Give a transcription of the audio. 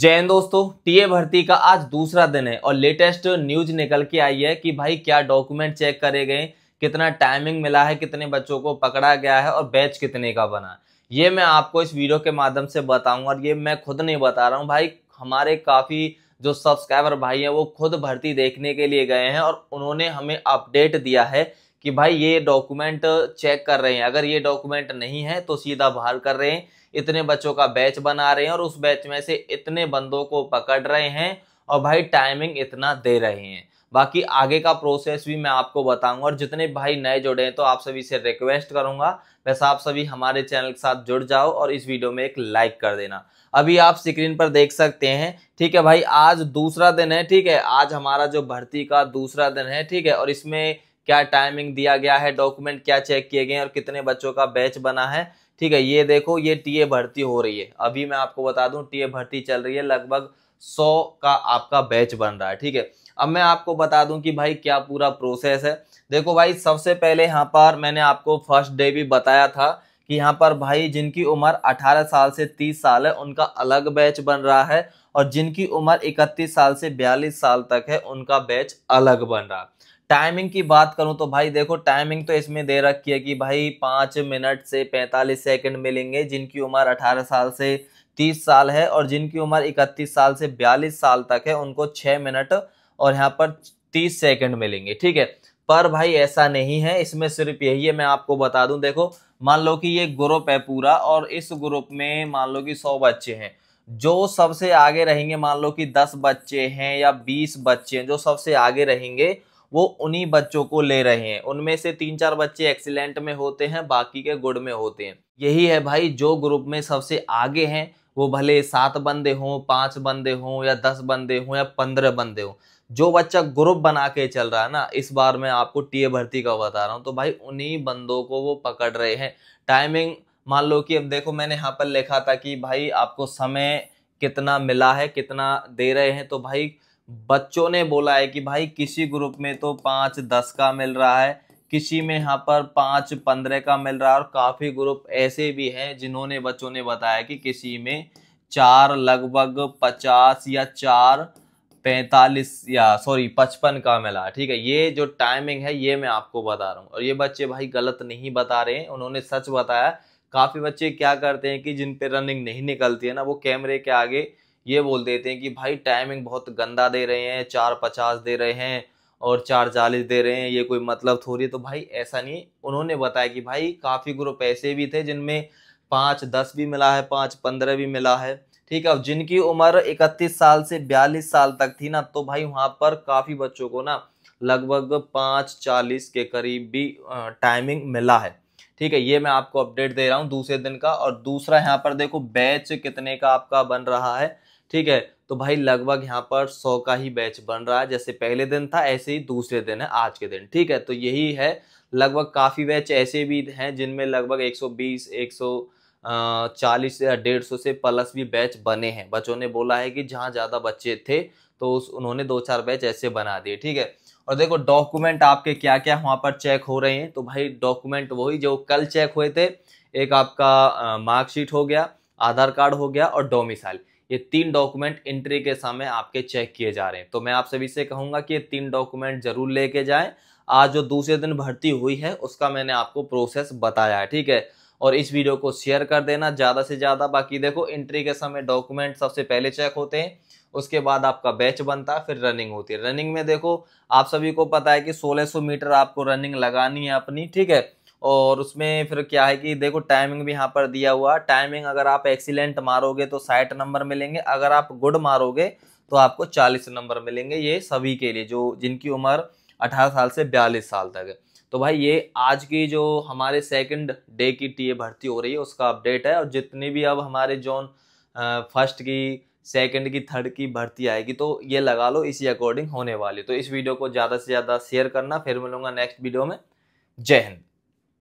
जय हिंद दोस्तों टीए भर्ती का आज दूसरा दिन है और लेटेस्ट न्यूज निकल के आई है कि भाई क्या डॉक्यूमेंट चेक करे गए कितना टाइमिंग मिला है कितने बच्चों को पकड़ा गया है और बैच कितने का बना ये मैं आपको इस वीडियो के माध्यम से बताऊंगा और ये मैं खुद नहीं बता रहा हूँ भाई हमारे काफ़ी जो सब्सक्राइबर भाई हैं वो खुद भर्ती देखने के लिए गए हैं और उन्होंने हमें अपडेट दिया है कि भाई ये डॉक्यूमेंट चेक कर रहे हैं अगर ये डॉक्यूमेंट नहीं है तो सीधा बाहर कर रहे हैं इतने बच्चों का बैच बना रहे हैं और उस बैच में से इतने बंदों को पकड़ रहे हैं और भाई टाइमिंग इतना दे रहे हैं बाकी आगे का प्रोसेस भी मैं आपको बताऊंगा और जितने भाई नए जुड़े हैं तो आप सभी से रिक्वेस्ट करूंगा वैसा आप सभी हमारे चैनल के साथ जुड़ जाओ और इस वीडियो में एक लाइक कर देना अभी आप स्क्रीन पर देख सकते हैं ठीक है भाई आज दूसरा दिन है ठीक है आज हमारा जो भर्ती का दूसरा दिन है ठीक है और इसमें क्या टाइमिंग दिया गया है डॉक्यूमेंट क्या चेक किए गए हैं और कितने बच्चों का बैच बना है ठीक है ये देखो ये टीए भर्ती हो रही है अभी मैं आपको बता दूं टीए भर्ती चल रही है लगभग सौ का आपका बैच बन रहा है ठीक है अब मैं आपको बता दूं कि भाई क्या पूरा प्रोसेस है देखो भाई सबसे पहले यहाँ पर मैंने आपको फर्स्ट डे भी बताया था कि यहाँ पर भाई जिनकी उम्र 18 साल से 30 साल है उनका अलग बैच बन रहा है और जिनकी उम्र 31 साल से 42 साल तक है उनका बैच अलग बन रहा टाइमिंग की बात करूं तो भाई देखो टाइमिंग तो इसमें दे रखी है कि भाई पाँच मिनट से पैंतालीस सेकंड मिलेंगे जिनकी उम्र अठारह साल से तीस साल है और जिनकी उम्र इकतीस साल से बयालीस साल तक है उनको छः मिनट और यहाँ पर तीस सेकंड मिलेंगे ठीक है पर भाई ऐसा नहीं है इसमें सिर्फ यही है मैं आपको बता दूँ देखो मान लो कि ये ग्रुप है पूरा और इस ग्रुप में मान लो कि सौ बच्चे हैं जो सबसे आगे रहेंगे मान लो कि दस बच्चे हैं या बीस बच्चे हैं जो सबसे आगे रहेंगे वो उन्हीं बच्चों को ले रहे हैं उनमें से तीन चार बच्चे एक्सीलेंट में होते हैं बाकी के गुड में होते हैं यही है भाई जो ग्रुप में सबसे आगे हैं वो भले सात बंदे हों पाँच बंदे हों या दस बंदे हों या पंद्रह बंदे हों जो बच्चा ग्रुप बना के चल रहा है ना इस बार मैं आपको टीए भर्ती का बता रहा हूँ तो भाई उन्हीं बंदों को वो पकड़ रहे हैं टाइमिंग मान लो कि अब देखो मैंने यहाँ पर लिखा था कि भाई आपको समय कितना मिला है कितना दे रहे हैं तो भाई बच्चों ने बोला है कि भाई किसी ग्रुप में तो पाँच दस का मिल रहा है किसी में यहाँ पर पाँच पंद्रह का मिल रहा है और काफ़ी ग्रुप ऐसे भी हैं जिन्होंने बच्चों ने बताया कि किसी में चार लगभग पचास या चार पैंतालीस या सॉरी पचपन का मिला ठीक है ये जो टाइमिंग है ये मैं आपको बता रहा हूँ और ये बच्चे भाई गलत नहीं बता रहे हैं उन्होंने सच बताया काफ़ी बच्चे क्या करते हैं कि जिन पे रनिंग नहीं निकलती है ना वो कैमरे के आगे ये बोल देते हैं कि भाई टाइमिंग बहुत गंदा दे रहे हैं चार पचास दे रहे हैं और चार चालीस दे रहे हैं ये कोई मतलब थोड़ी तो भाई ऐसा नहीं उन्होंने बताया कि भाई काफ़ी ग्रुप ऐसे भी थे जिनमें पाँच दस भी मिला है पाँच पंद्रह भी मिला है ठीक है अब जिनकी उम्र इकतीस साल से बयालीस साल तक थी ना तो भाई वहाँ पर काफ़ी बच्चों को ना लगभग पाँच चालीस के करीब भी टाइमिंग मिला है ठीक है ये मैं आपको अपडेट दे रहा हूँ दूसरे दिन का और दूसरा यहाँ पर देखो बैच कितने का आपका बन रहा है ठीक है तो भाई लगभग यहाँ पर सौ का ही बैच बन रहा है जैसे पहले दिन था ऐसे ही दूसरे दिन है आज के दिन ठीक है तो यही है लगभग काफ़ी बैच ऐसे भी हैं जिनमें लगभग 120 सौ चालीस या डेढ़ सौ से प्लस भी बैच बने हैं बच्चों ने बोला है कि जहाँ ज़्यादा बच्चे थे तो उस उन्होंने दो चार बैच ऐसे बना दिए ठीक है और देखो डॉक्यूमेंट आपके क्या क्या वहाँ पर चेक हो रहे हैं तो भाई डॉक्यूमेंट वही जो कल चेक हुए थे एक आपका मार्कशीट हो गया आधार कार्ड हो गया और डोमिसाइल ये तीन डॉक्यूमेंट एंट्री के समय आपके चेक किए जा रहे हैं तो मैं आप सभी से कहूँगा कि ये तीन डॉक्यूमेंट जरूर लेके जाएं आज जो दूसरे दिन भर्ती हुई है उसका मैंने आपको प्रोसेस बताया है ठीक है और इस वीडियो को शेयर कर देना ज़्यादा से ज़्यादा बाकी देखो एंट्री के समय डॉक्यूमेंट सबसे पहले चेक होते हैं उसके बाद आपका बैच बनता है फिर रनिंग होती है रनिंग में देखो आप सभी को पता है कि 1600 मीटर आपको रनिंग लगानी है अपनी ठीक है और उसमें फिर क्या है कि देखो टाइमिंग भी यहाँ पर दिया हुआ टाइमिंग अगर आप एक्सीलेंट मारोगे तो साठ नंबर मिलेंगे अगर आप गुड मारोगे तो आपको चालीस नंबर मिलेंगे ये सभी के लिए जो जिनकी उम्र अठारह साल से बयालीस साल तक है तो भाई ये आज की जो हमारे सेकंड डे की टीए भर्ती हो रही है उसका अपडेट है और जितनी भी अब हमारे जोन फर्स्ट की सेकंड की थर्ड की भर्ती आएगी तो ये लगा लो इसी अकॉर्डिंग होने वाली तो इस वीडियो को ज़्यादा से ज़्यादा शेयर करना फिर मिलूंगा नेक्स्ट वीडियो में जय हिंद